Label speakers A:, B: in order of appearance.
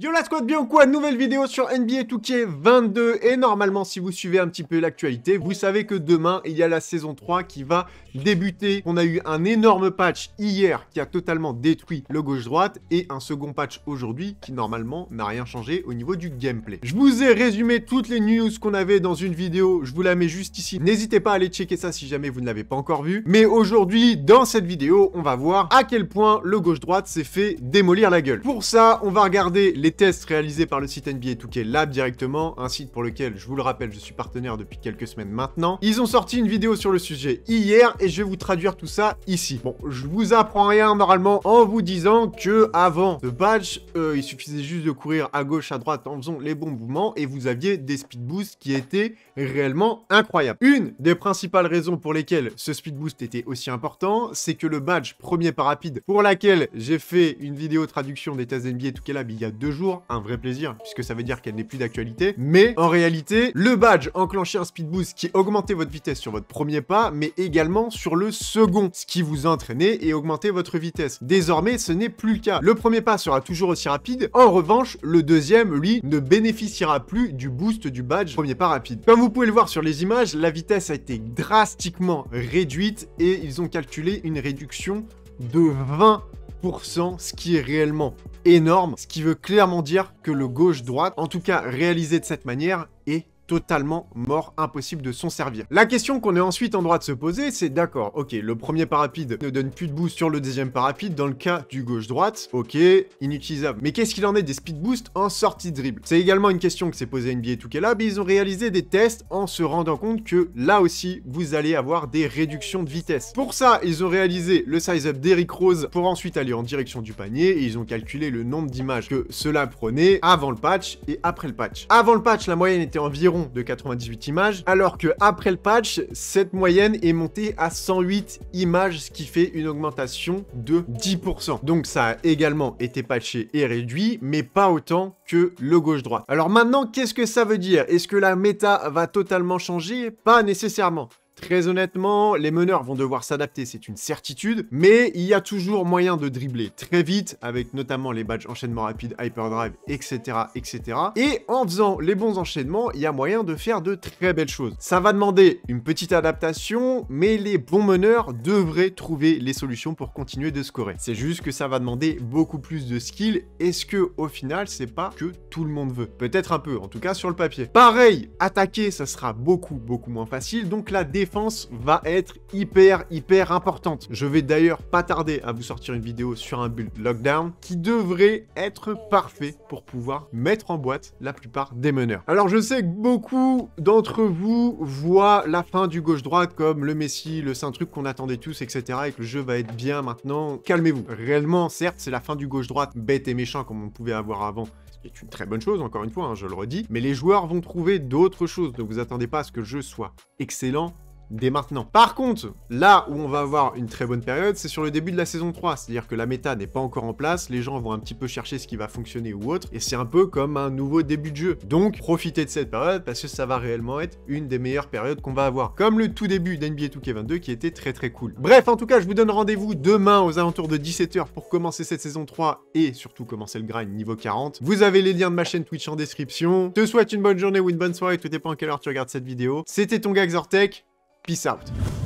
A: Yo la squad, bien ou quoi Nouvelle vidéo sur NBA 2K22 et normalement si vous suivez un petit peu l'actualité, vous savez que demain il y a la saison 3 qui va débuter. On a eu un énorme patch hier qui a totalement détruit le gauche-droite et un second patch aujourd'hui qui normalement n'a rien changé au niveau du gameplay. Je vous ai résumé toutes les news qu'on avait dans une vidéo, je vous la mets juste ici. N'hésitez pas à aller checker ça si jamais vous ne l'avez pas encore vu. Mais aujourd'hui, dans cette vidéo, on va voir à quel point le gauche-droite s'est fait démolir la gueule. Pour ça, on va regarder les tests réalisés par le site NBA 2K Lab directement, un site pour lequel, je vous le rappelle, je suis partenaire depuis quelques semaines maintenant. Ils ont sorti une vidéo sur le sujet hier et je vais vous traduire tout ça ici. Bon, je vous apprends rien normalement en vous disant que avant ce badge, euh, il suffisait juste de courir à gauche, à droite en faisant les bons mouvements et vous aviez des speed boosts qui étaient réellement incroyables. Une des principales raisons pour lesquelles ce speed boost était aussi important, c'est que le badge premier pas rapide pour laquelle j'ai fait une vidéo traduction des tests NBA 2K Lab il y a deux jours un vrai plaisir, puisque ça veut dire qu'elle n'est plus d'actualité. Mais en réalité, le badge enclenchait un speed boost qui augmentait votre vitesse sur votre premier pas, mais également sur le second, ce qui vous entraînait et augmentait votre vitesse. Désormais, ce n'est plus le cas. Le premier pas sera toujours aussi rapide. En revanche, le deuxième, lui, ne bénéficiera plus du boost du badge premier pas rapide. Comme vous pouvez le voir sur les images, la vitesse a été drastiquement réduite et ils ont calculé une réduction de 20 ce qui est réellement énorme, ce qui veut clairement dire que le gauche-droite, en tout cas réalisé de cette manière, est totalement mort, impossible de s'en servir. La question qu'on est ensuite en droit de se poser, c'est d'accord, ok, le premier parapide ne donne plus de boost sur le deuxième parapide, dans le cas du gauche-droite, ok, inutilisable. Mais qu'est-ce qu'il en est des speed boosts en sortie de dribble C'est également une question que s'est posée NBA 2 mais ils ont réalisé des tests en se rendant compte que là aussi, vous allez avoir des réductions de vitesse. Pour ça, ils ont réalisé le size-up d'Eric Rose pour ensuite aller en direction du panier et ils ont calculé le nombre d'images que cela prenait avant le patch et après le patch. Avant le patch, la moyenne était environ de 98 images, alors que après le patch, cette moyenne est montée à 108 images, ce qui fait une augmentation de 10%. Donc ça a également été patché et réduit, mais pas autant que le gauche-droite. Alors maintenant, qu'est-ce que ça veut dire Est-ce que la méta va totalement changer Pas nécessairement. Très honnêtement, les meneurs vont devoir s'adapter, c'est une certitude, mais il y a toujours moyen de dribbler très vite, avec notamment les badges enchaînement rapide, hyperdrive, etc., etc. Et en faisant les bons enchaînements, il y a moyen de faire de très belles choses. Ça va demander une petite adaptation, mais les bons meneurs devraient trouver les solutions pour continuer de scorer. C'est juste que ça va demander beaucoup plus de skill. Est-ce que au final, c'est pas que le monde veut. Peut-être un peu, en tout cas sur le papier. Pareil, attaquer, ça sera beaucoup, beaucoup moins facile. Donc la défense va être hyper, hyper importante. Je vais d'ailleurs pas tarder à vous sortir une vidéo sur un build lockdown qui devrait être parfait pour pouvoir mettre en boîte la plupart des meneurs. Alors je sais que beaucoup d'entre vous voient la fin du gauche-droite comme le Messi, le saint truc qu'on attendait tous, etc. Et que le jeu va être bien maintenant. Calmez-vous. Réellement, certes, c'est la fin du gauche-droite, bête et méchant comme on pouvait avoir avant, ce une très bonne chose, encore une fois, hein, je le redis, mais les joueurs vont trouver d'autres choses, ne vous attendez pas à ce que le jeu soit excellent dès maintenant. Par contre, là où on va avoir une très bonne période, c'est sur le début de la saison 3, c'est-à-dire que la méta n'est pas encore en place, les gens vont un petit peu chercher ce qui va fonctionner ou autre, et c'est un peu comme un nouveau début de jeu. Donc profitez de cette période parce que ça va réellement être une des meilleures périodes qu'on va avoir, comme le tout début d'NBA 2K22 qui était très très cool. Bref, en tout cas, je vous donne rendez-vous demain aux alentours de 17h pour commencer cette saison 3 et surtout commencer le grind niveau 40. Vous avez les liens de ma chaîne Twitch en description. te souhaite une bonne journée ou une bonne soirée, tout dépend à quelle heure tu regardes cette vidéo. C'était ton gars Xortech. Peace out.